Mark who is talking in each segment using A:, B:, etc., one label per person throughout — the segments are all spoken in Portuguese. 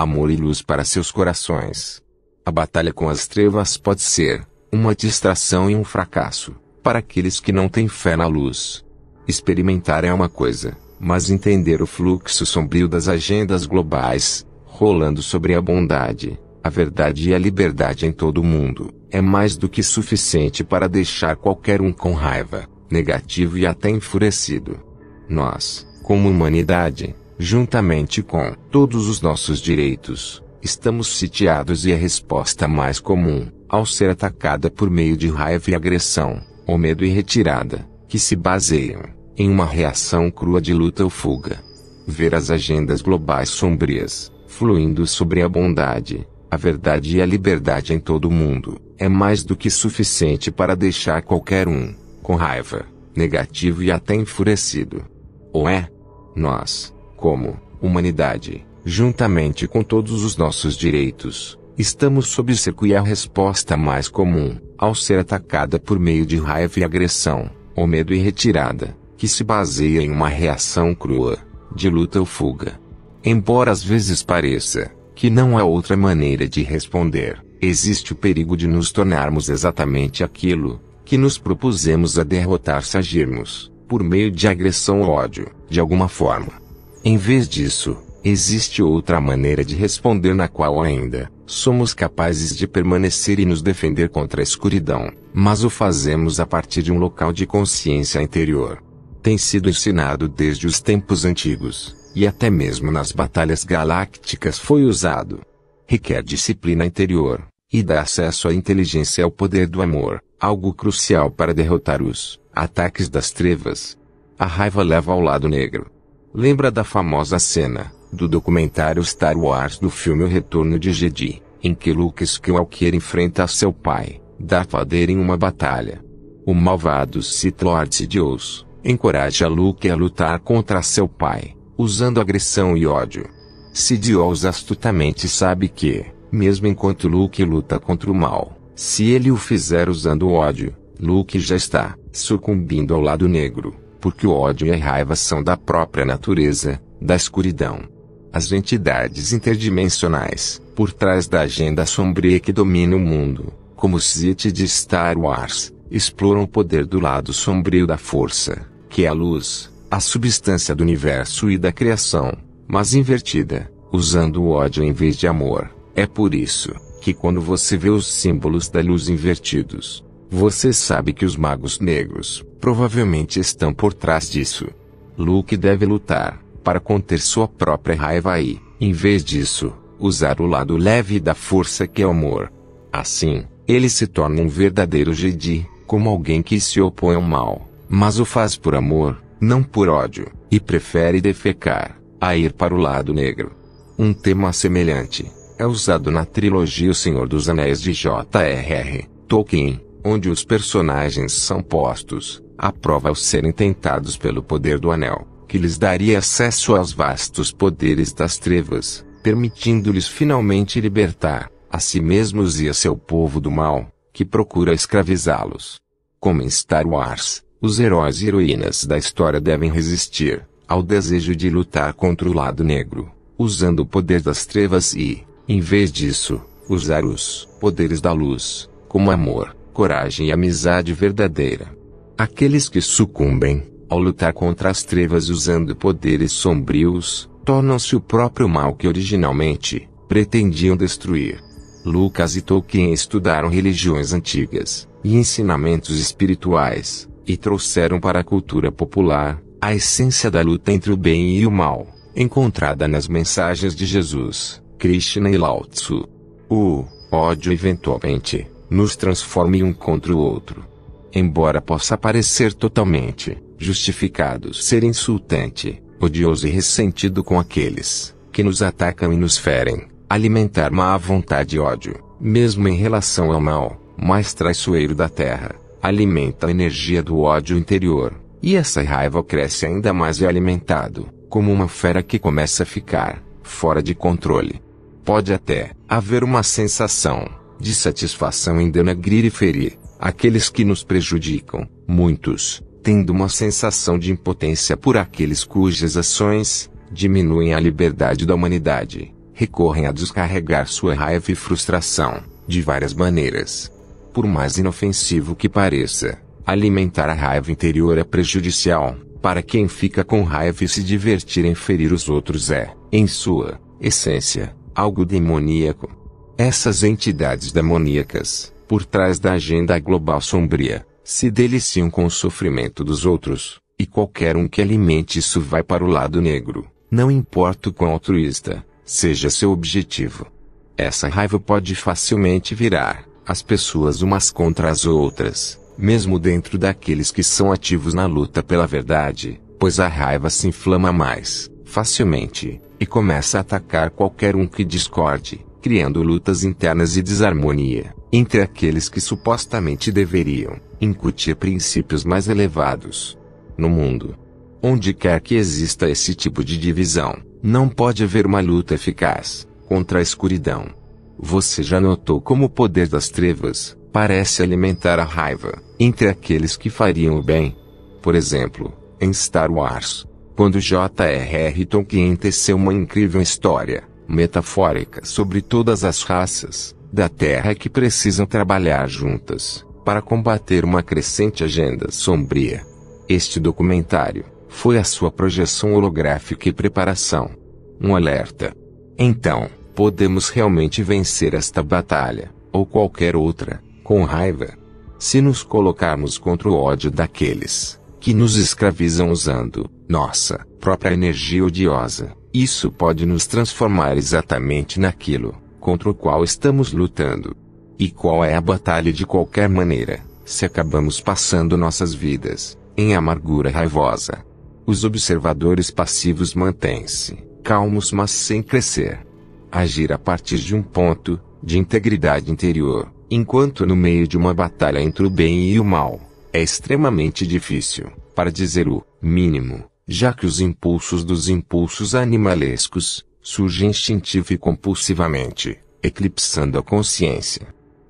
A: amor e luz para seus corações. A batalha com as trevas pode ser uma distração e um fracasso para aqueles que não têm fé na luz. Experimentar é uma coisa, mas entender o fluxo sombrio das agendas globais, rolando sobre a bondade, a verdade e a liberdade em todo o mundo, é mais do que suficiente para deixar qualquer um com raiva, negativo e até enfurecido. Nós, como humanidade, juntamente com todos os nossos direitos, estamos sitiados e a resposta mais comum, ao ser atacada por meio de raiva e agressão, ou medo e retirada, que se baseiam em uma reação crua de luta ou fuga. Ver as agendas globais sombrias, fluindo sobre a bondade, a verdade e a liberdade em todo o mundo, é mais do que suficiente para deixar qualquer um, com raiva, negativo e até enfurecido. Ou é? Nós, como humanidade, juntamente com todos os nossos direitos, estamos sob seco e a resposta mais comum, ao ser atacada por meio de raiva e agressão, ou medo e retirada, que se baseia em uma reação crua, de luta ou fuga. Embora às vezes pareça que não há outra maneira de responder, existe o perigo de nos tornarmos exatamente aquilo que nos propusemos a derrotar se agirmos, por meio de agressão ou ódio, de alguma forma. Em vez disso, existe outra maneira de responder na qual ainda somos capazes de permanecer e nos defender contra a escuridão, mas o fazemos a partir de um local de consciência interior. Tem sido ensinado desde os tempos antigos, e até mesmo nas batalhas galácticas foi usado. Requer disciplina interior, e dá acesso à inteligência e ao poder do amor, algo crucial para derrotar os ataques das trevas. A raiva leva ao lado negro Lembra da famosa cena do documentário Star Wars do filme O Retorno de Jedi, em que Luke Skywalker enfrenta seu pai, Darth Vader em uma batalha. O malvado Sith Lord Sidious encoraja Luke a lutar contra seu pai, usando agressão e ódio. Sidious astutamente sabe que, mesmo enquanto Luke luta contra o mal, se ele o fizer usando ódio, Luke já está sucumbindo ao lado negro porque o ódio e a raiva são da própria natureza, da escuridão. As entidades interdimensionais, por trás da agenda sombria que domina o mundo, como City de Star Wars, exploram o poder do lado sombrio da força, que é a luz, a substância do universo e da criação, mas invertida, usando o ódio em vez de amor. É por isso que quando você vê os símbolos da luz invertidos, você sabe que os magos negros provavelmente estão por trás disso. Luke deve lutar para conter sua própria raiva e, em vez disso, usar o lado leve da força que é o amor. Assim, ele se torna um verdadeiro Jedi, como alguém que se opõe ao mal, mas o faz por amor, não por ódio, e prefere defecar a ir para o lado negro. Um tema semelhante é usado na trilogia O Senhor dos Anéis de J.R.R. Tolkien, onde os personagens são postos, à prova ao é serem tentados pelo poder do anel, que lhes daria acesso aos vastos poderes das trevas, permitindo-lhes finalmente libertar, a si mesmos e a seu povo do mal, que procura escravizá-los. Como em Star Wars, os heróis e heroínas da história devem resistir ao desejo de lutar contra o lado negro, usando o poder das trevas e, em vez disso, usar os poderes da luz, como amor, coragem e amizade verdadeira. Aqueles que sucumbem, ao lutar contra as trevas usando poderes sombrios, tornam-se o próprio mal que originalmente pretendiam destruir. Lucas e Tolkien estudaram religiões antigas e ensinamentos espirituais, e trouxeram para a cultura popular a essência da luta entre o bem e o mal, encontrada nas mensagens de Jesus, Krishna e Lao Tzu. O ódio eventualmente nos transforme um contra o outro. Embora possa parecer totalmente justificado ser insultante, odioso e ressentido com aqueles que nos atacam e nos ferem, alimentar má vontade e ódio, mesmo em relação ao mal, mais traiçoeiro da terra, alimenta a energia do ódio interior, e essa raiva cresce ainda mais e é alimentado, como uma fera que começa a ficar fora de controle. Pode até haver uma sensação de satisfação em denegrir e ferir aqueles que nos prejudicam, muitos, tendo uma sensação de impotência por aqueles cujas ações diminuem a liberdade da humanidade, recorrem a descarregar sua raiva e frustração, de várias maneiras. Por mais inofensivo que pareça, alimentar a raiva interior é prejudicial, para quem fica com raiva e se divertir em ferir os outros é, em sua essência, algo demoníaco. Essas entidades demoníacas, por trás da agenda global sombria, se deliciam com o sofrimento dos outros, e qualquer um que alimente isso vai para o lado negro, não importa o quão altruísta seja seu objetivo. Essa raiva pode facilmente virar as pessoas umas contra as outras, mesmo dentro daqueles que são ativos na luta pela verdade, pois a raiva se inflama mais facilmente e começa a atacar qualquer um que discorde criando lutas internas e desarmonia entre aqueles que supostamente deveriam incutir princípios mais elevados. No mundo, onde quer que exista esse tipo de divisão, não pode haver uma luta eficaz contra a escuridão. Você já notou como o poder das trevas parece alimentar a raiva entre aqueles que fariam o bem? Por exemplo, em Star Wars, quando J.R.R. Tolkien teceu uma incrível história metafórica sobre todas as raças da Terra que precisam trabalhar juntas para combater uma crescente agenda sombria. Este documentário foi a sua projeção holográfica e preparação. Um alerta. Então, podemos realmente vencer esta batalha, ou qualquer outra, com raiva, se nos colocarmos contra o ódio daqueles que nos escravizam usando nossa própria energia odiosa, isso pode nos transformar exatamente naquilo contra o qual estamos lutando. E qual é a batalha de qualquer maneira, se acabamos passando nossas vidas em amargura raivosa? Os observadores passivos mantêm-se calmos, mas sem crescer. Agir a partir de um ponto de integridade interior, enquanto no meio de uma batalha entre o bem e o mal, é extremamente difícil, para dizer o mínimo já que os impulsos dos impulsos animalescos surgem instintivo e compulsivamente, eclipsando a consciência.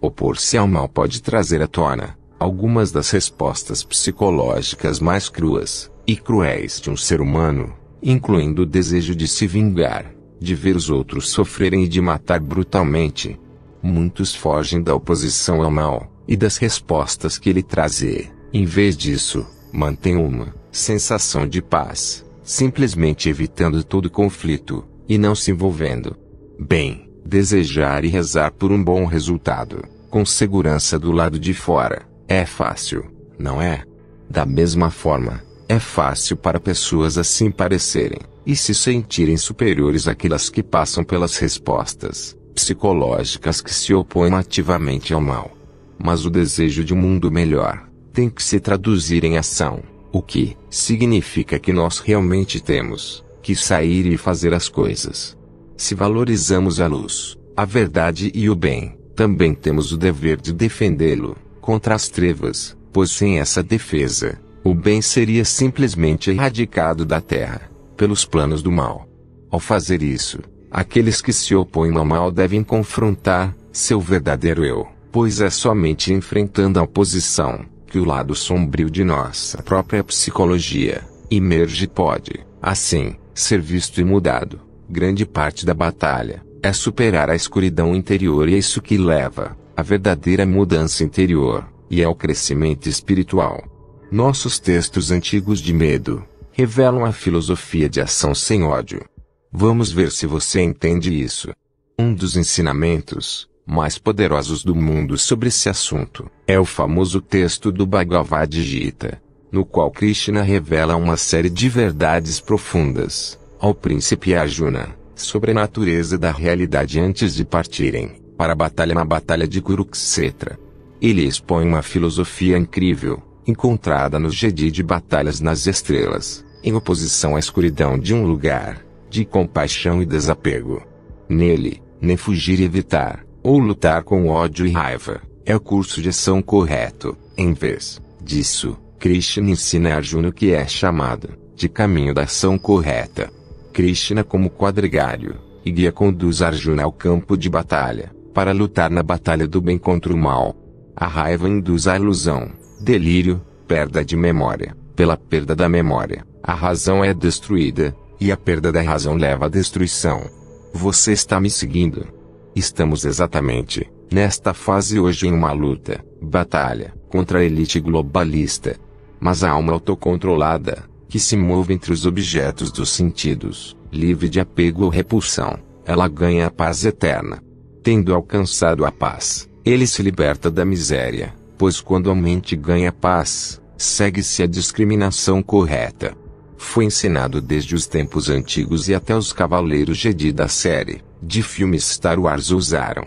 A: Opor-se ao mal pode trazer à tona algumas das respostas psicológicas mais cruas e cruéis de um ser humano, incluindo o desejo de se vingar, de ver os outros sofrerem e de matar brutalmente. Muitos fogem da oposição ao mal e das respostas que ele traz e, em vez disso, mantêm uma sensação de paz, simplesmente evitando todo conflito, e não se envolvendo. Bem, desejar e rezar por um bom resultado, com segurança do lado de fora, é fácil, não é? Da mesma forma, é fácil para pessoas assim parecerem e se sentirem superiores àquelas que passam pelas respostas psicológicas que se opõem ativamente ao mal. Mas o desejo de um mundo melhor tem que se traduzir em ação o que significa que nós realmente temos que sair e fazer as coisas. Se valorizamos a luz, a verdade e o bem, também temos o dever de defendê-lo contra as trevas, pois sem essa defesa, o bem seria simplesmente erradicado da terra pelos planos do mal. Ao fazer isso, aqueles que se opõem ao mal devem confrontar seu verdadeiro eu, pois é somente enfrentando a oposição que o lado sombrio de nossa própria psicologia, emerge pode, assim, ser visto e mudado. Grande parte da batalha é superar a escuridão interior e é isso que leva à verdadeira mudança interior e ao crescimento espiritual. Nossos textos antigos de medo revelam a filosofia de ação sem ódio. Vamos ver se você entende isso. Um dos ensinamentos mais poderosos do mundo sobre esse assunto. É o famoso texto do Bhagavad Gita, no qual Krishna revela uma série de verdades profundas ao príncipe Arjuna sobre a natureza da realidade antes de partirem para a batalha na batalha de Kurukshetra. Ele expõe uma filosofia incrível, encontrada no Jedi de Batalhas nas Estrelas, em oposição à escuridão de um lugar de compaixão e desapego. Nele, nem fugir e evitar, ou lutar com ódio e raiva, é o curso de ação correto. Em vez disso, Krishna ensina Arjuna o que é chamado de caminho da ação correta. Krishna, como quadrigalho e guia, conduz Arjuna ao campo de batalha para lutar na batalha do bem contra o mal. A raiva induz a ilusão, delírio, perda de memória. Pela perda da memória, a razão é destruída, e a perda da razão leva à destruição. Você está me seguindo? Estamos exatamente, nesta fase hoje em uma luta, batalha, contra a elite globalista. Mas a alma autocontrolada, que se move entre os objetos dos sentidos, livre de apego ou repulsão, ela ganha a paz eterna. Tendo alcançado a paz, ele se liberta da miséria, pois quando a mente ganha paz, segue-se a discriminação correta. Foi ensinado desde os tempos antigos e até os cavaleiros Jedi da série de filmes Star Wars usaram.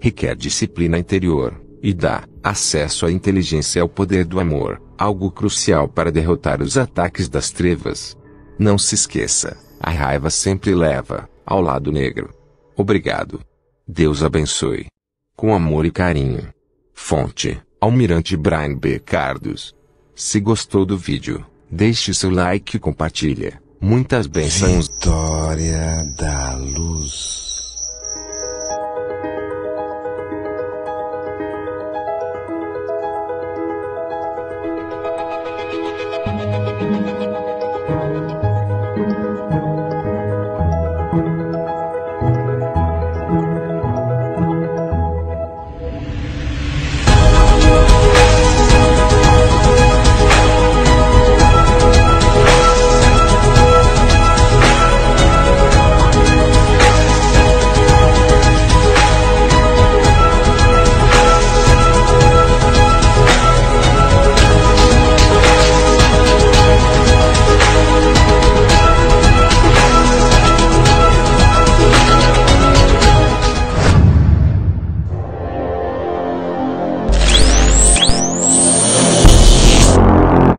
A: Requer disciplina interior, e dá acesso à inteligência e ao poder do amor, algo crucial para derrotar os ataques das trevas. Não se esqueça, a raiva sempre leva ao lado negro. Obrigado. Deus abençoe. Com amor e carinho. Fonte: Almirante Brian B. Cardos. Se gostou do vídeo, deixe seu like e compartilha. Muitas bênçãos. História da luz.